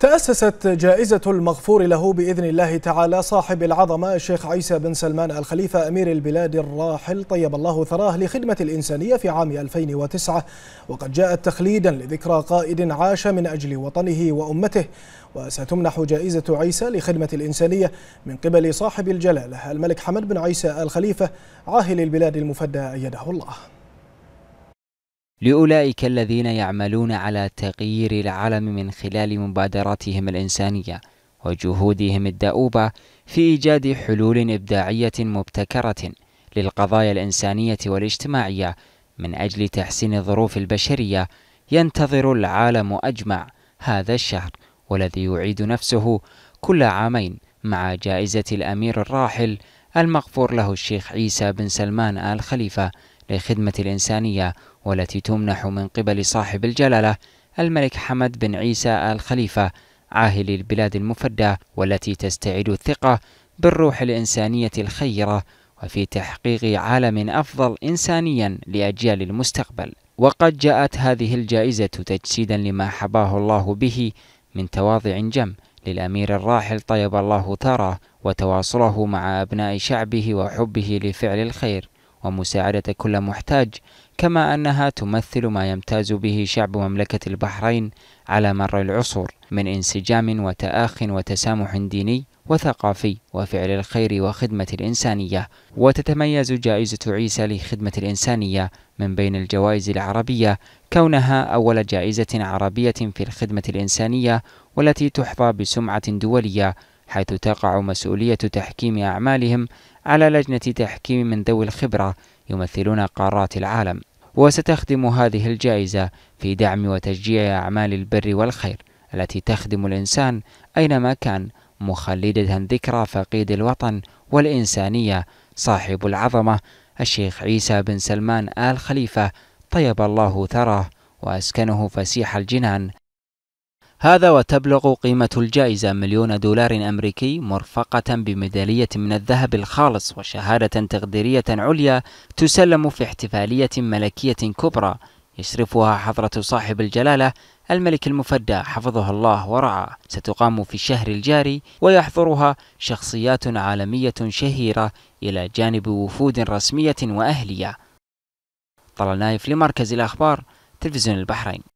تأسست جائزة المغفور له بإذن الله تعالى صاحب العظمة الشيخ عيسى بن سلمان الخليفة أمير البلاد الراحل طيب الله ثراه لخدمة الإنسانية في عام 2009 وقد جاءت تخليدا لذكرى قائد عاش من أجل وطنه وأمته وستمنح جائزة عيسى لخدمة الإنسانية من قبل صاحب الجلالة الملك حمد بن عيسى الخليفة عاهل البلاد المفدى أيده الله لأولئك الذين يعملون على تغيير العالم من خلال مبادراتهم الإنسانية وجهودهم الدؤوبة في إيجاد حلول إبداعية مبتكرة للقضايا الإنسانية والاجتماعية من أجل تحسين الظروف البشرية ينتظر العالم أجمع هذا الشهر والذي يعيد نفسه كل عامين مع جائزة الأمير الراحل المغفور له الشيخ عيسى بن سلمان آل خليفة لخدمة الإنسانية والتي تمنح من قبل صاحب الجلالة الملك حمد بن عيسى آل خليفة عاهل البلاد المفدى والتي تستعيد الثقة بالروح الإنسانية الخيرة وفي تحقيق عالم أفضل إنسانيا لأجيال المستقبل وقد جاءت هذه الجائزة تجسيدا لما حباه الله به من تواضع جم للأمير الراحل طيب الله ثراه وتواصله مع أبناء شعبه وحبه لفعل الخير ومساعدة كل محتاج كما أنها تمثل ما يمتاز به شعب مملكة البحرين على مر العصور من انسجام وتآخ وتسامح ديني وثقافي وفعل الخير وخدمة الإنسانية وتتميز جائزة عيسى لخدمة الإنسانية من بين الجوائز العربية كونها أول جائزة عربية في الخدمة الإنسانية والتي تحظى بسمعة دولية حيث تقع مسؤولية تحكيم أعمالهم على لجنة تحكيم من ذوي الخبرة يمثلون قارات العالم وستخدم هذه الجائزة في دعم وتشجيع أعمال البر والخير التي تخدم الإنسان أينما كان مخلدة ذكرى فقيد الوطن والإنسانية صاحب العظمة الشيخ عيسى بن سلمان آل خليفة طيب الله ثراه وأسكنه فسيح الجنان هذا وتبلغ قيمة الجائزة مليون دولار أمريكي مرفقة بميدالية من الذهب الخالص وشهادة تقديرية عليا تسلم في احتفالية ملكية كبرى يشرفها حضرة صاحب الجلالة الملك المفدى حفظه الله ورعاه ستقام في الشهر الجاري ويحضرها شخصيات عالمية شهيرة إلى جانب وفود رسمية وأهلية طلال نايف لمركز الأخبار تلفزيون البحرين